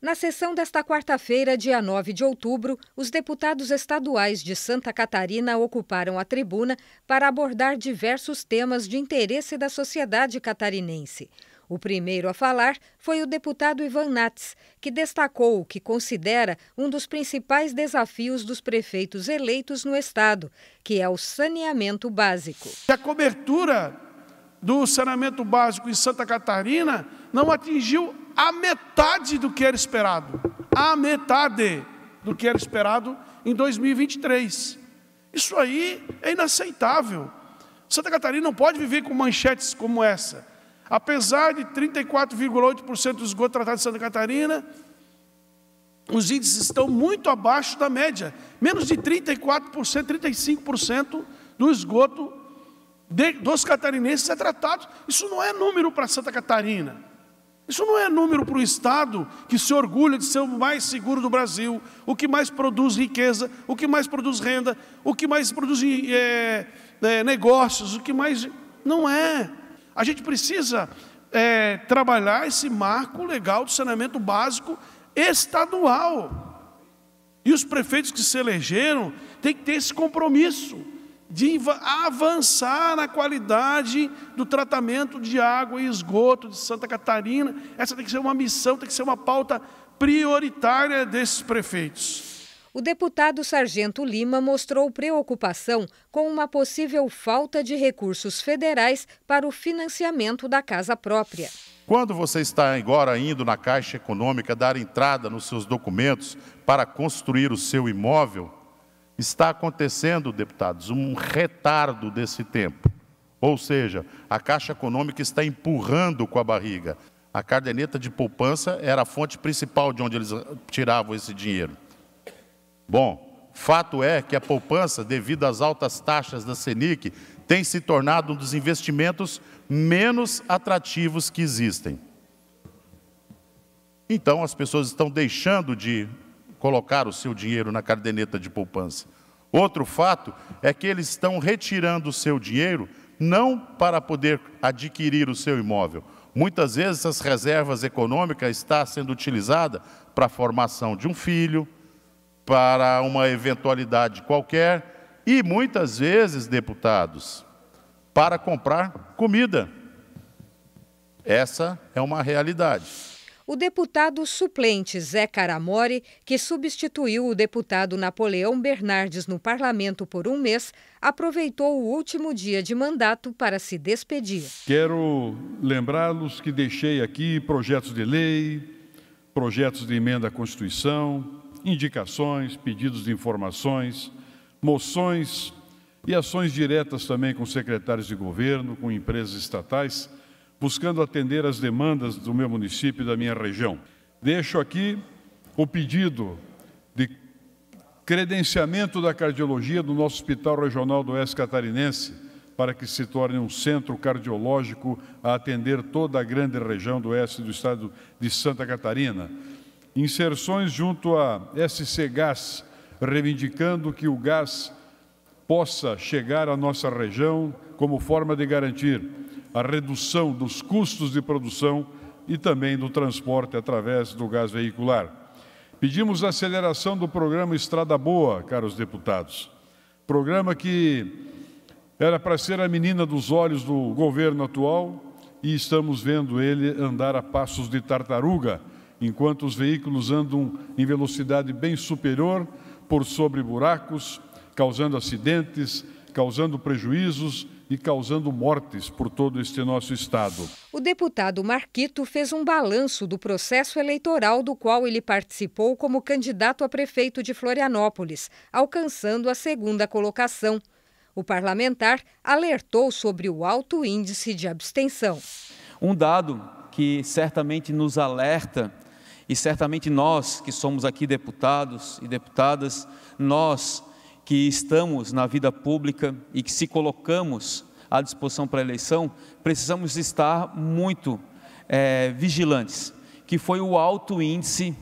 Na sessão desta quarta-feira, dia 9 de outubro, os deputados estaduais de Santa Catarina ocuparam a tribuna para abordar diversos temas de interesse da sociedade catarinense. O primeiro a falar foi o deputado Ivan Nats, que destacou o que considera um dos principais desafios dos prefeitos eleitos no Estado, que é o saneamento básico. A cobertura do saneamento básico em Santa Catarina não atingiu a metade do que era esperado. A metade do que era esperado em 2023. Isso aí é inaceitável. Santa Catarina não pode viver com manchetes como essa. Apesar de 34,8% do esgoto tratado em Santa Catarina, os índices estão muito abaixo da média. Menos de 34%, 35% do esgoto dos catarinenses é tratado. Isso não é número para Santa Catarina. Isso não é número para o Estado que se orgulha de ser o mais seguro do Brasil, o que mais produz riqueza, o que mais produz renda, o que mais produz é, é, negócios, o que mais. Não é. A gente precisa é, trabalhar esse marco legal do saneamento básico estadual. E os prefeitos que se elegeram têm que ter esse compromisso de avançar na qualidade do tratamento de água e esgoto de Santa Catarina. Essa tem que ser uma missão, tem que ser uma pauta prioritária desses prefeitos. O deputado Sargento Lima mostrou preocupação com uma possível falta de recursos federais para o financiamento da casa própria. Quando você está agora indo na Caixa Econômica dar entrada nos seus documentos para construir o seu imóvel, está acontecendo, deputados, um retardo desse tempo. Ou seja, a Caixa Econômica está empurrando com a barriga. A caderneta de poupança era a fonte principal de onde eles tiravam esse dinheiro. Bom, fato é que a poupança, devido às altas taxas da Senic, tem se tornado um dos investimentos menos atrativos que existem. Então, as pessoas estão deixando de colocar o seu dinheiro na caderneta de poupança. Outro fato é que eles estão retirando o seu dinheiro não para poder adquirir o seu imóvel. Muitas vezes essas reservas econômicas estão sendo utilizadas para a formação de um filho, para uma eventualidade qualquer e muitas vezes, deputados, para comprar comida. Essa é uma realidade. O deputado suplente Zé Caramori, que substituiu o deputado Napoleão Bernardes no parlamento por um mês, aproveitou o último dia de mandato para se despedir. Quero lembrá-los que deixei aqui projetos de lei, projetos de emenda à Constituição, indicações, pedidos de informações, moções e ações diretas também com secretários de governo, com empresas estatais buscando atender as demandas do meu município e da minha região. Deixo aqui o pedido de credenciamento da cardiologia do nosso Hospital Regional do Oeste Catarinense para que se torne um centro cardiológico a atender toda a grande região do oeste do estado de Santa Catarina. Inserções junto a SC Gás, reivindicando que o gás possa chegar à nossa região como forma de garantir a redução dos custos de produção e também do transporte através do gás veicular. Pedimos a aceleração do programa Estrada Boa, caros deputados. Programa que era para ser a menina dos olhos do governo atual e estamos vendo ele andar a passos de tartaruga, enquanto os veículos andam em velocidade bem superior por sobre buracos, causando acidentes, causando prejuízos e causando mortes por todo este nosso estado. O deputado Marquito fez um balanço do processo eleitoral do qual ele participou como candidato a prefeito de Florianópolis, alcançando a segunda colocação. O parlamentar alertou sobre o alto índice de abstenção. Um dado que certamente nos alerta e certamente nós que somos aqui deputados e deputadas, nós que estamos na vida pública e que se colocamos à disposição para a eleição, precisamos estar muito é, vigilantes, que foi o alto índice,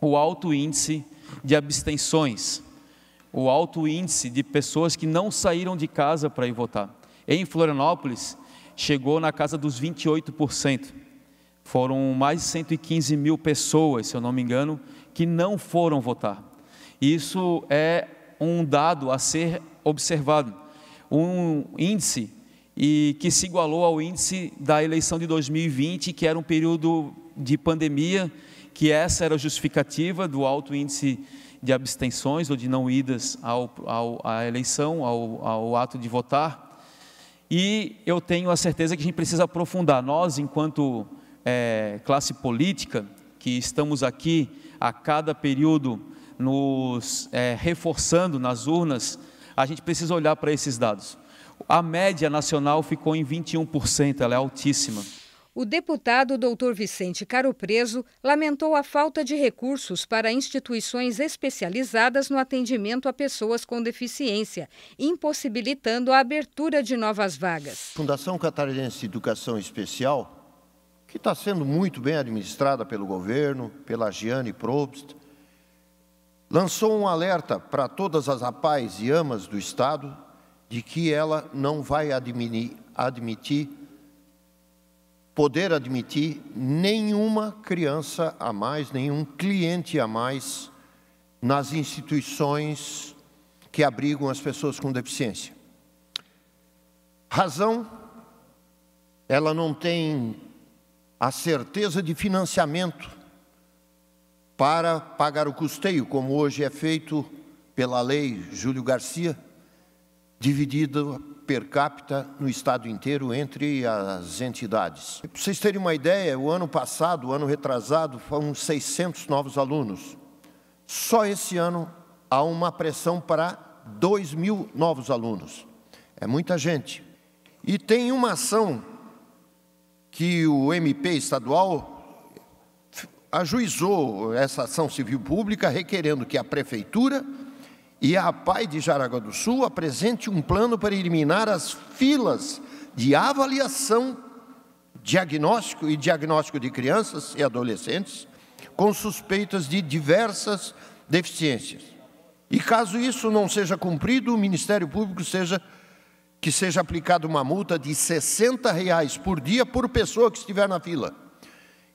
o alto índice de abstenções, o alto índice de pessoas que não saíram de casa para ir votar. Em Florianópolis, chegou na casa dos 28%. Foram mais de 115 mil pessoas, se eu não me engano, que não foram votar. Isso é um dado a ser observado, um índice e que se igualou ao índice da eleição de 2020, que era um período de pandemia, que essa era a justificativa do alto índice de abstenções ou de não idas ao, ao, à eleição, ao, ao ato de votar. E eu tenho a certeza que a gente precisa aprofundar. Nós, enquanto é, classe política, que estamos aqui a cada período nos é, reforçando nas urnas, a gente precisa olhar para esses dados. A média nacional ficou em 21%, ela é altíssima. O deputado doutor Vicente Caro Preso lamentou a falta de recursos para instituições especializadas no atendimento a pessoas com deficiência, impossibilitando a abertura de novas vagas. Fundação Catarinense de Educação Especial, que está sendo muito bem administrada pelo governo, pela Giane Probst, lançou um alerta para todas as apais e amas do Estado de que ela não vai admitir, admitir poder admitir nenhuma criança a mais, nenhum cliente a mais nas instituições que abrigam as pessoas com deficiência. Razão, ela não tem a certeza de financiamento para pagar o custeio, como hoje é feito pela lei Júlio Garcia, dividido per capita no estado inteiro entre as entidades. Para vocês terem uma ideia, o ano passado, o ano retrasado, foram 600 novos alunos. Só esse ano há uma pressão para 2 mil novos alunos. É muita gente. E tem uma ação que o MP estadual ajuizou essa ação civil pública requerendo que a prefeitura e a APAI de Jaraguá do Sul apresente um plano para eliminar as filas de avaliação diagnóstico e diagnóstico de crianças e adolescentes com suspeitas de diversas deficiências. E caso isso não seja cumprido, o Ministério Público seja que seja aplicada uma multa de R$ 60 reais por dia por pessoa que estiver na fila.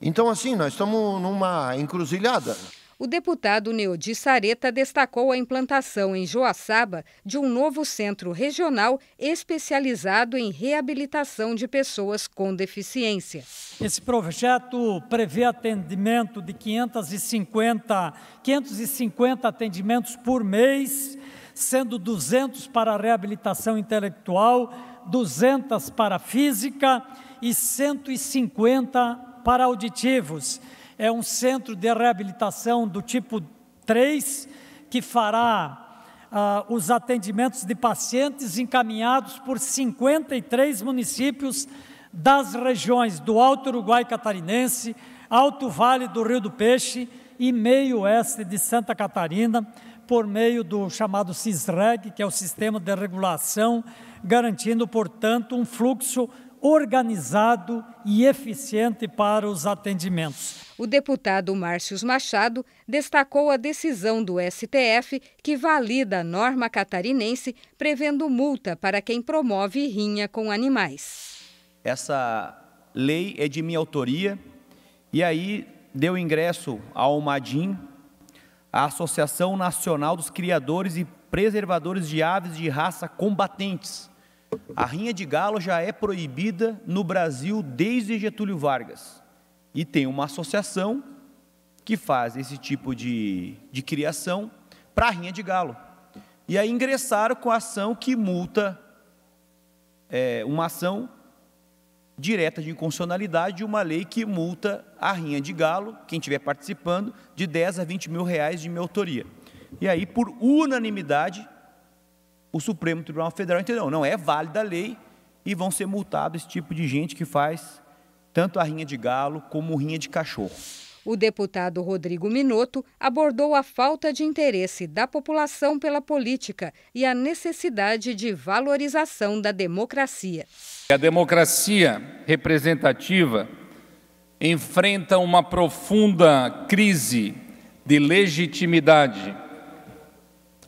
Então, assim, nós estamos numa encruzilhada. O deputado Neodi Sareta destacou a implantação em Joaçaba de um novo centro regional especializado em reabilitação de pessoas com deficiência. Esse projeto prevê atendimento de 550, 550 atendimentos por mês, sendo 200 para reabilitação intelectual, 200 para física e 150 para auditivos. É um centro de reabilitação do tipo 3 que fará ah, os atendimentos de pacientes encaminhados por 53 municípios das regiões do Alto Uruguai Catarinense, Alto Vale do Rio do Peixe e Meio Oeste de Santa Catarina, por meio do chamado CISREG, que é o Sistema de Regulação, garantindo, portanto, um fluxo organizado e eficiente para os atendimentos. O deputado Márcio Machado destacou a decisão do STF que valida a norma catarinense prevendo multa para quem promove rinha com animais. Essa lei é de minha autoria e aí deu ingresso ao Madim, a Associação Nacional dos Criadores e Preservadores de Aves de Raça Combatentes a rinha de galo já é proibida no Brasil desde Getúlio Vargas. E tem uma associação que faz esse tipo de, de criação para a rinha de galo. E aí ingressaram com a ação que multa, é, uma ação direta de inconstitucionalidade de uma lei que multa a rinha de galo, quem estiver participando, de 10 a 20 mil reais de minha autoria. E aí, por unanimidade, o Supremo Tribunal Federal entendeu, não é válida a lei e vão ser multados esse tipo de gente que faz tanto a rinha de galo como rinha de cachorro. O deputado Rodrigo Minotto abordou a falta de interesse da população pela política e a necessidade de valorização da democracia. A democracia representativa enfrenta uma profunda crise de legitimidade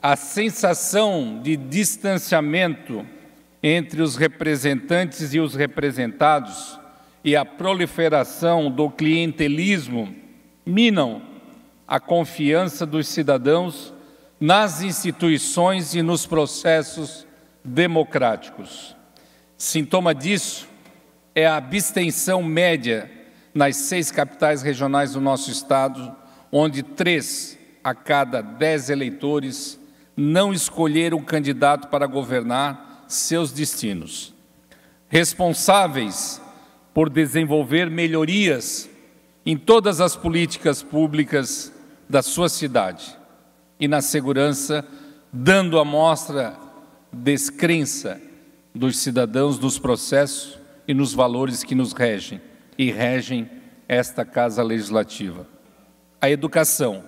a sensação de distanciamento entre os representantes e os representados e a proliferação do clientelismo minam a confiança dos cidadãos nas instituições e nos processos democráticos. Sintoma disso é a abstenção média nas seis capitais regionais do nosso Estado, onde três a cada dez eleitores não escolher o candidato para governar seus destinos. Responsáveis por desenvolver melhorias em todas as políticas públicas da sua cidade e na segurança, dando a mostra descrença dos cidadãos dos processos e nos valores que nos regem e regem esta Casa Legislativa. A educação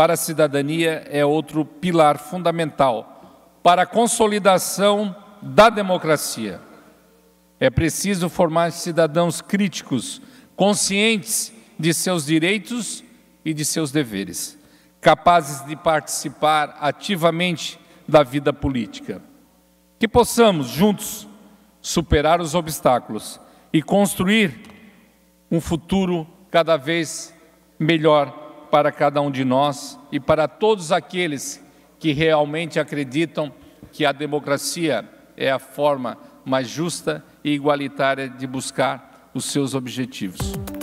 para a cidadania é outro pilar fundamental para a consolidação da democracia. É preciso formar cidadãos críticos, conscientes de seus direitos e de seus deveres, capazes de participar ativamente da vida política. Que possamos, juntos, superar os obstáculos e construir um futuro cada vez melhor para cada um de nós e para todos aqueles que realmente acreditam que a democracia é a forma mais justa e igualitária de buscar os seus objetivos.